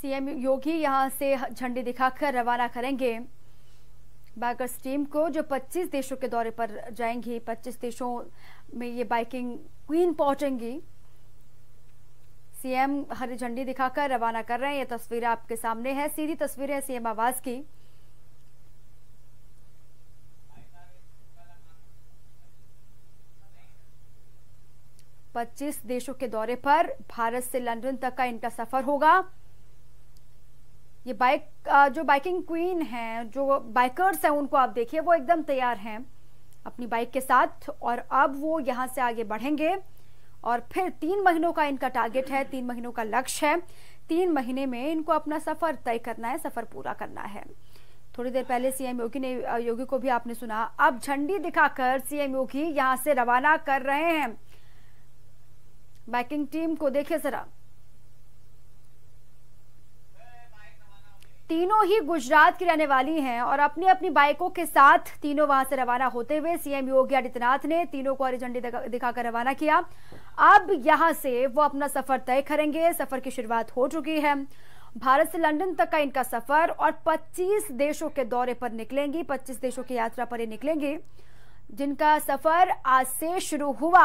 CM योगी यहां से झंडी दिखाकर रवाना करेंगे बाइकर्स टीम को जो 25 देशों के दौरे पर जाएंगी 25 देशों में ये बाइकिंग क्वीन पहुंचेंगी सीएम हरी झंडी दिखाकर रवाना कर रहे हैं ये तस्वीरें आपके सामने है सीधी तस्वीरें है सीएम आवास की पच्चीस देशों के दौरे पर भारत से लंदन तक का इनका सफर होगा ये बाइक जो बाइकिंग क्वीन है जो बाइकर्स हैं उनको आप देखिए वो एकदम तैयार हैं अपनी बाइक के साथ और अब वो यहाँ से आगे बढ़ेंगे और फिर तीन महीनों का इनका टारगेट है तीन महीनों का लक्ष्य है तीन महीने में इनको अपना सफ़र तय करना है सफ़र पूरा करना है थोड़ी देर पहले सीएम योगी ने योगी को भी आपने सुना अब झंडी दिखाकर सीएम योगी यहां से रवाना कर रहे हैं बाइकिंग टीम को देखिए जरा तीनों ही गुजरात की रहने वाली हैं और अपनी अपनी बाइकों के साथ तीनों वहां से रवाना होते हुए सीएम योगी आदित्यनाथ ने तीनों को हरी झंडी दिखाकर रवाना किया अब यहां से वो अपना सफर तय करेंगे सफर की शुरुआत हो चुकी है भारत से लंदन तक का इनका सफर और 25 देशों के दौरे पर निकलेंगी 25 देशों की यात्रा पर ये निकलेंगे जिनका सफर आज से शुरू हुआ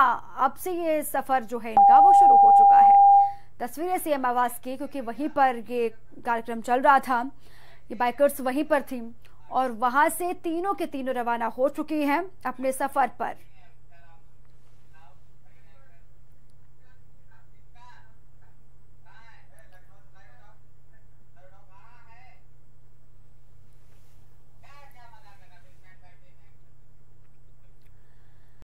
अब से ये सफर जो है इनका वो शुरू हो तस्वीरें सीएम आवास की क्योंकि वहीं पर ये कार्यक्रम चल रहा था ये बाइकर्स वहीं पर थी और वहां से तीनों के तीनों रवाना हो चुकी हैं अपने सफर पर